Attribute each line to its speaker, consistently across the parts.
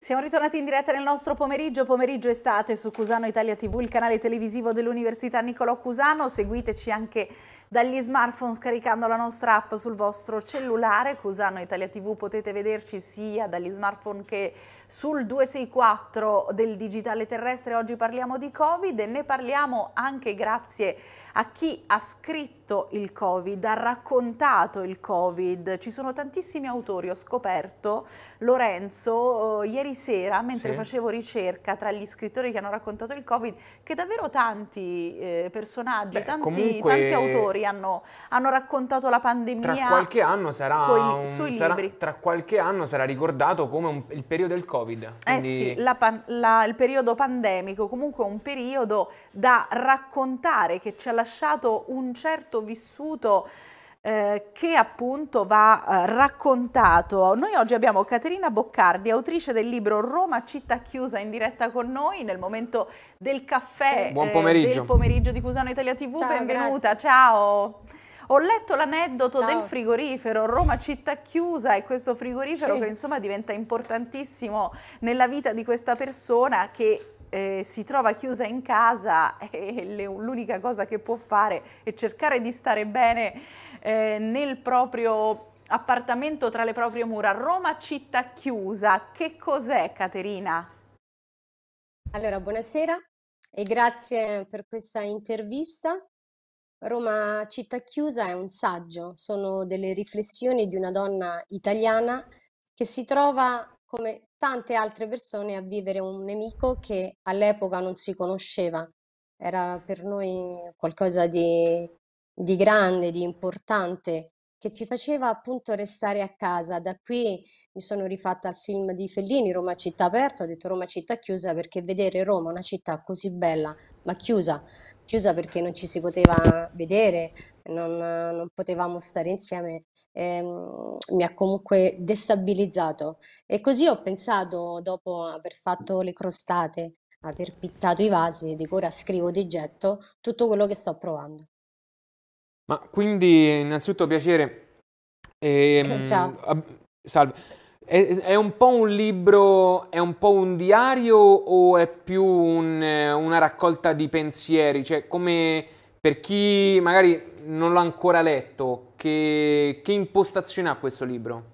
Speaker 1: Siamo ritornati in diretta nel nostro pomeriggio, pomeriggio estate su Cusano Italia TV, il canale televisivo dell'Università Niccolò Cusano. Seguiteci anche dagli smartphone scaricando la nostra app sul vostro cellulare. Cusano Italia TV potete vederci sia dagli smartphone che sul 264 del digitale terrestre. Oggi parliamo di Covid e ne parliamo anche grazie a chi ha scritto il Covid, ha raccontato il Covid. Ci sono tantissimi autori, ho scoperto, Lorenzo, eh, ieri sera mentre sì. facevo ricerca tra gli scrittori che hanno raccontato il Covid, che davvero tanti eh, personaggi, Beh, tanti, comunque... tanti autori poi hanno, hanno raccontato la pandemia. Tra qualche
Speaker 2: anno sarà, coi, un, sarà, qualche anno sarà ricordato come un, il periodo del Covid. Eh quindi... Eh sì, la,
Speaker 1: la, il periodo pandemico, comunque un periodo da raccontare che ci ha lasciato un certo vissuto eh, che appunto va eh, raccontato. Noi oggi abbiamo Caterina Boccardi, autrice del libro Roma città chiusa in diretta con noi nel momento del caffè Buon eh, pomeriggio. del pomeriggio di Cusano Italia TV. Ciao, Benvenuta, grazie. ciao. Ho letto l'aneddoto del frigorifero, Roma città chiusa e questo frigorifero sì. che insomma diventa importantissimo nella vita di questa persona che eh, si trova chiusa in casa e l'unica cosa che può fare è cercare di stare bene eh, nel proprio appartamento tra le proprie mura. Roma città chiusa,
Speaker 3: che cos'è Caterina? Allora, buonasera e grazie per questa intervista. Roma città chiusa è un saggio, sono delle riflessioni di una donna italiana che si trova come tante altre persone a vivere un nemico che all'epoca non si conosceva. Era per noi qualcosa di, di grande, di importante che ci faceva appunto restare a casa. Da qui mi sono rifatta al film di Fellini, Roma città aperta, ho detto Roma città chiusa perché vedere Roma, una città così bella, ma chiusa, chiusa perché non ci si poteva vedere, non, non potevamo stare insieme, ehm, mi ha comunque destabilizzato. E così ho pensato, dopo aver fatto le crostate, aver pittato i vasi, dico ora scrivo di getto tutto quello che sto provando.
Speaker 2: Ma quindi innanzitutto piacere. Ehm, Ciao. Eh, salve. È, è, un po' un libro, è un po' un diario o è più un, eh, una raccolta di pensieri? Cioè, come per chi magari non l'ha ancora letto, che, che impostazione ha questo libro?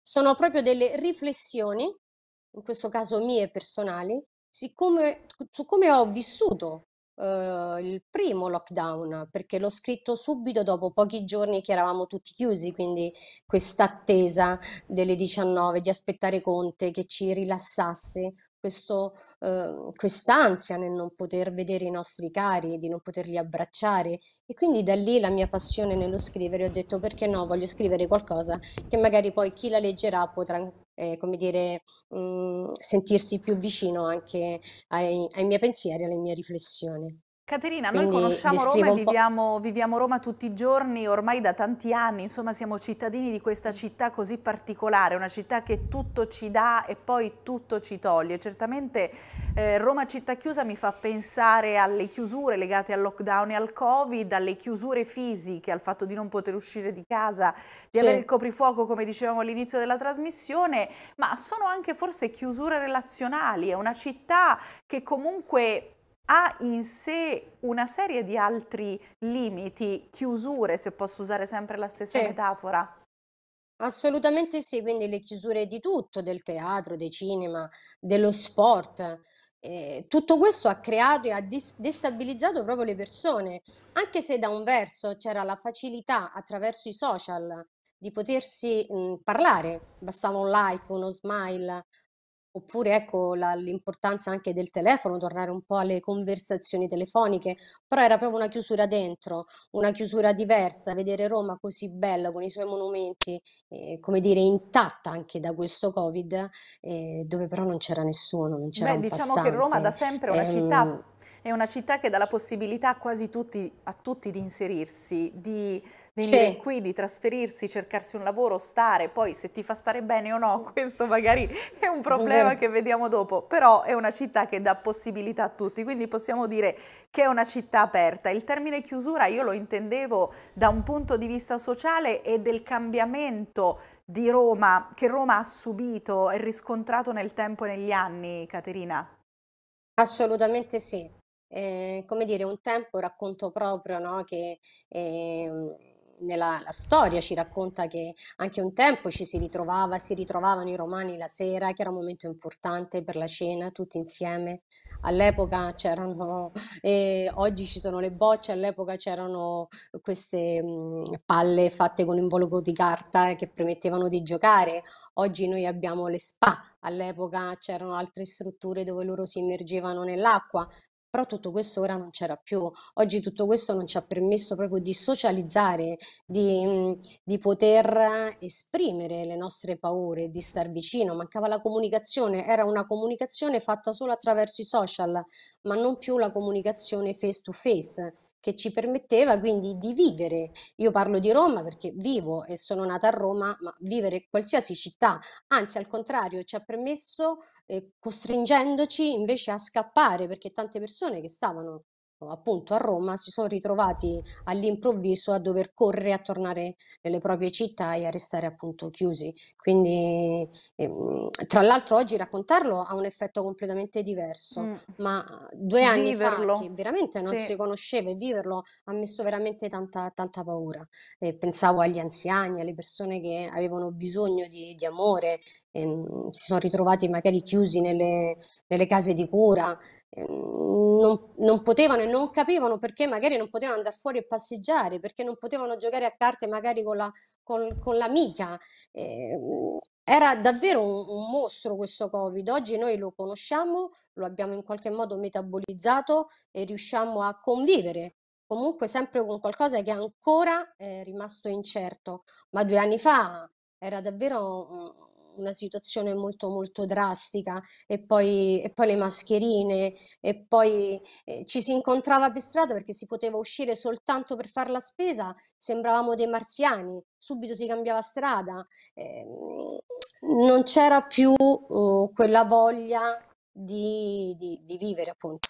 Speaker 3: Sono proprio delle riflessioni, in questo caso mie personali, siccome, su come ho vissuto eh, il primo lockdown, perché l'ho scritto subito dopo pochi giorni che eravamo tutti chiusi, quindi questa attesa delle 19 di aspettare Conte che ci rilassasse. Questo, eh, quest'ansia nel non poter vedere i nostri cari e di non poterli abbracciare e quindi da lì la mia passione nello scrivere ho detto perché no voglio scrivere qualcosa che magari poi chi la leggerà potrà eh, come dire, mh, mm, sentirsi più vicino anche ai, ai miei pensieri, alle mie riflessioni.
Speaker 1: Caterina, Quindi noi conosciamo Roma e viviamo, viviamo, Roma tutti i giorni, ormai da tanti anni, insomma siamo cittadini di questa mm. città così particolare, una città che tutto ci dà e poi tutto ci toglie. Certamente eh, Roma città chiusa mi fa pensare alle chiusure legate al lockdown e al Covid, alle chiusure fisiche, al fatto di non poter uscire di casa, di sì. avere il coprifuoco come dicevamo all'inizio della trasmissione, ma sono anche forse chiusure relazionali, è una città che comunque ha in sé una serie di altri limiti, chiusure, se posso
Speaker 3: usare sempre la stessa sì. metafora. Assolutamente sì, quindi le chiusure di tutto, del teatro, del cinema, dello sport, eh, tutto questo ha creato e ha dis- destabilizzato proprio le persone, anche se da un verso c'era la facilità attraverso i social di potersi mh, parlare, bastava un like, uno smile, Oppure ecco la- l'importanza anche del telefono, tornare un po' alle conversazioni telefoniche, però era proprio una chiusura dentro, una chiusura diversa, vedere Roma così bella con i suoi monumenti, eh, come dire, intatta anche da questo Covid, eh, dove però non c'era nessuno, non c'era Beh, un diciamo che Roma da sempre è una ehm città,
Speaker 1: è una città che dà la possibilità a quasi tutti, a tutti di inserirsi, di venire sì. qui, di trasferirsi, cercarsi un lavoro, stare, poi se ti fa stare bene o no, questo magari è un problema che vediamo dopo, però è una città che dà possibilità a tutti, quindi possiamo dire che è una città aperta. Il termine chiusura io lo intendevo da un punto di vista sociale e del cambiamento di Roma, che Roma ha subito
Speaker 3: e riscontrato nel tempo e negli anni, Caterina? Assolutamente sì. Eh, come dire, un tempo racconto proprio no, che eh, nella storia ci racconta che anche un tempo ci si ritrovava, si ritrovavano i romani la sera, che era un momento importante per la cena, tutti insieme. All'epoca c'erano, eh, oggi ci sono le bocce, all'epoca c'erano queste mh, palle fatte con involucro di carta che permettevano di giocare. Oggi noi abbiamo le spa, all'epoca c'erano altre strutture dove loro si immergevano nell'acqua, però tutto questo ora non c'era più. Oggi tutto questo non ci ha permesso proprio di socializzare, di, mm, di poter esprimere le nostre paure, di star vicino, mancava la comunicazione, era una comunicazione fatta solo attraverso i social, ma non più la comunicazione face to face che ci permetteva quindi di vivere. Io parlo di Roma perché vivo e sono nata a Roma, ma vivere qualsiasi città, anzi al contrario, ci ha permesso, eh, costringendoci invece a scappare perché tante persone persone che stavano appunto a Roma si sono ritrovati all'improvviso a dover correre a tornare nelle proprie città e a restare appunto chiusi. Quindi ehm, tra l'altro oggi raccontarlo ha un effetto completamente diverso, mm. ma due anni viverlo. fa che veramente non sì. si conosceva e viverlo ha messo veramente tanta, tanta paura. E pensavo agli anziani, alle persone che avevano bisogno di, di amore, ehm, si sono ritrovati magari chiusi nelle, nelle case di cura, ehm, non, non potevano e non capivano perché magari non potevano andare fuori e passeggiare, perché non potevano giocare a carte magari con, la, con, con l'amica. Eh, era davvero un, un, mostro questo Covid. Oggi noi lo conosciamo, lo abbiamo in qualche modo metabolizzato e riusciamo a convivere comunque sempre con qualcosa che ancora è rimasto incerto. Ma due anni fa era davvero una situazione molto molto drastica e poi, e poi le mascherine e poi eh, ci si incontrava per strada perché si poteva uscire soltanto per fare la spesa, sembravamo dei marziani, subito si cambiava strada, eh, non c'era più eh, quella voglia di, di, di vivere appunto.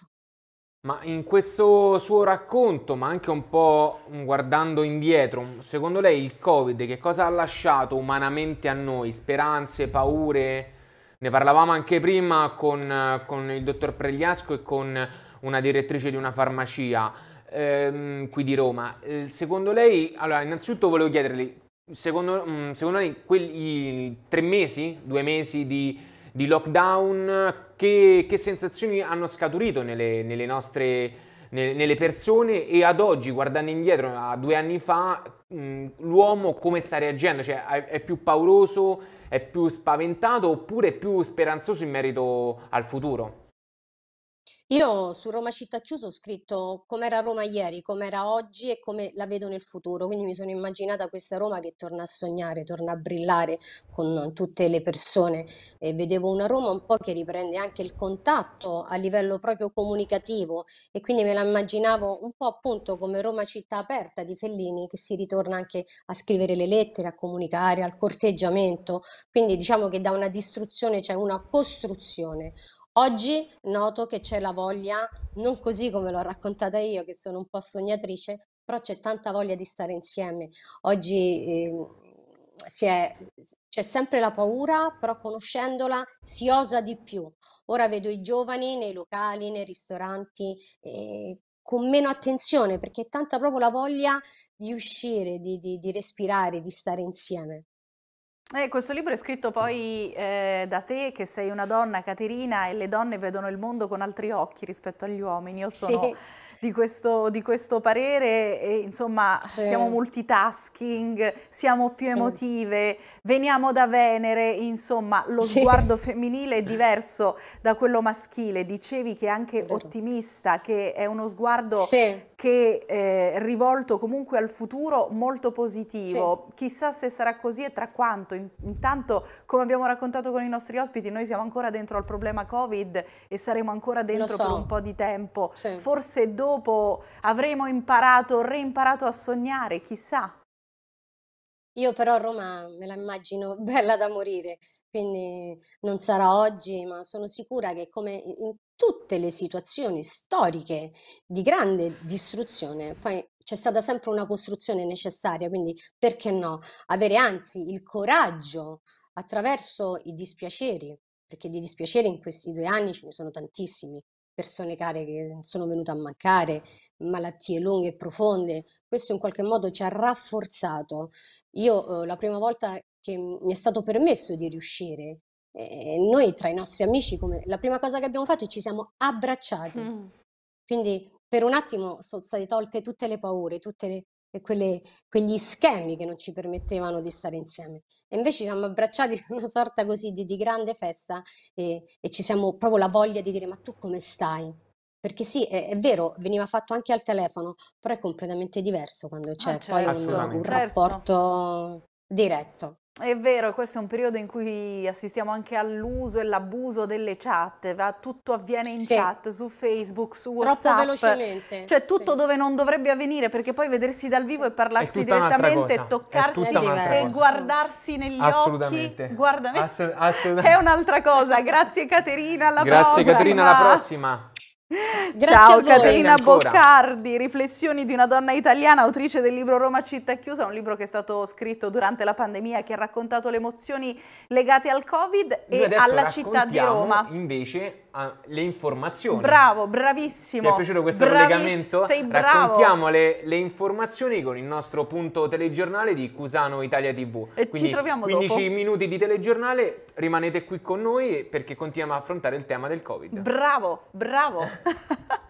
Speaker 2: Ma in questo suo racconto, ma anche un po' guardando indietro, secondo lei il Covid che cosa ha lasciato umanamente a noi? Speranze, paure? Ne parlavamo anche prima con, con il dottor Pregliasco e con una direttrice di una farmacia ehm, qui di Roma. Eh, secondo lei, allora innanzitutto volevo chiederle, secondo, mm, secondo lei quei tre mesi, due mesi di di lockdown, che, che sensazioni hanno scaturito nelle, nelle nostre nelle persone e ad oggi, guardando indietro a due anni fa, l'uomo come sta reagendo? Cioè, è più pauroso, è più spaventato oppure è più speranzoso in merito al futuro?
Speaker 3: Io su Roma Città Chiuso ho scritto com'era Roma ieri, com'era oggi e come la vedo nel futuro, quindi mi sono immaginata questa Roma che torna a sognare, torna a brillare con tutte le persone e vedevo una Roma un po' che riprende anche il contatto a livello proprio comunicativo e quindi me la immaginavo un po' appunto come Roma Città aperta di Fellini che si ritorna anche a scrivere le lettere, a comunicare, al corteggiamento, quindi diciamo che da una distruzione c'è una costruzione. Oggi noto che c'è la voglia, non così come l'ho raccontata io, che sono un po' sognatrice, però c'è tanta voglia di stare insieme. Oggi eh, è, c'è sempre la paura, però conoscendola si osa di più. Ora vedo i giovani nei locali, nei ristoranti, eh, con meno attenzione, perché è tanta proprio la voglia di uscire, di, di, di respirare, di stare insieme.
Speaker 1: Eh, questo libro è scritto poi eh, da te, che sei una donna, Caterina, e le donne vedono il mondo con altri occhi rispetto agli uomini. Io sono sì. di, questo, di, questo, parere, e, insomma, sì. siamo multitasking, siamo più emotive, veniamo da Venere, insomma, lo sì. sguardo femminile è diverso da quello maschile. Dicevi che è anche ottimista, che è uno sguardo che è eh, rivolto comunque al futuro molto positivo. Sì. Chissà se sarà così e tra quanto. Intanto, come abbiamo raccontato con i nostri ospiti, noi siamo ancora dentro al problema Covid e saremo ancora dentro so. per un po' di tempo. Sì. Forse dopo avremo imparato, reimparato a sognare, chissà.
Speaker 3: Io però Roma me la immagino bella da morire, quindi non sarà oggi, ma sono sicura che come in tutte le situazioni storiche di grande distruzione, poi c'è stata sempre una costruzione necessaria, quindi perché no? Avere anzi il coraggio attraverso i dispiaceri, perché di dispiaceri in questi due anni ce ne sono tantissimi, persone care che sono venute a mancare, malattie lunghe e profonde, questo in qualche modo ci ha rafforzato. Io eh, la prima volta che mi è stato permesso di riuscire, eh, noi tra i nostri amici, come, la prima cosa che abbiamo fatto è ci siamo abbracciati. Mm. Quindi per un attimo sono state tolte tutte le paure, tutte le, e quelle, quegli schemi che non ci permettevano di stare insieme. E invece ci siamo abbracciati in una sorta così di, di grande festa e, e, ci siamo proprio la voglia di dire ma tu come stai? Perché sì, è, è vero, veniva fatto anche al telefono, però è completamente diverso quando ah, c'è ah, certo. poi un, un, certo. rapporto diretto.
Speaker 1: È vero, questo è un periodo in cui assistiamo anche all'uso e all'abuso delle chat, va, tutto avviene in sì. chat, su Facebook, su WhatsApp. Troppo velocemente. Cioè tutto sì. dove non dovrebbe avvenire, perché poi vedersi dal vivo sì. e parlarsi direttamente, toccarsi e guardarsi negli Assolutamente. occhi. Guardami.
Speaker 2: assolutamente. È
Speaker 1: un'altra cosa. Grazie Caterina, alla Grazie, prossima. Grazie Caterina, alla
Speaker 2: prossima.
Speaker 1: Grazie Ciao Caterina Boccardi, Riflessioni di una donna italiana, autrice del libro Roma città chiusa, un libro che è stato scritto durante la pandemia che ha raccontato le emozioni legate al Covid e alla città di Roma.
Speaker 2: Invece le informazioni. Bravo, bravissimo. Ti è piaciuto questo Braviss- collegamento? Sei bravo. Raccontiamo le, le, informazioni con il nostro punto telegiornale di Cusano Italia TV. E Quindi ci troviamo 15 dopo. 15 minuti di telegiornale, rimanete qui con noi perché continuiamo a affrontare il tema del Covid.
Speaker 1: Bravo, bravo.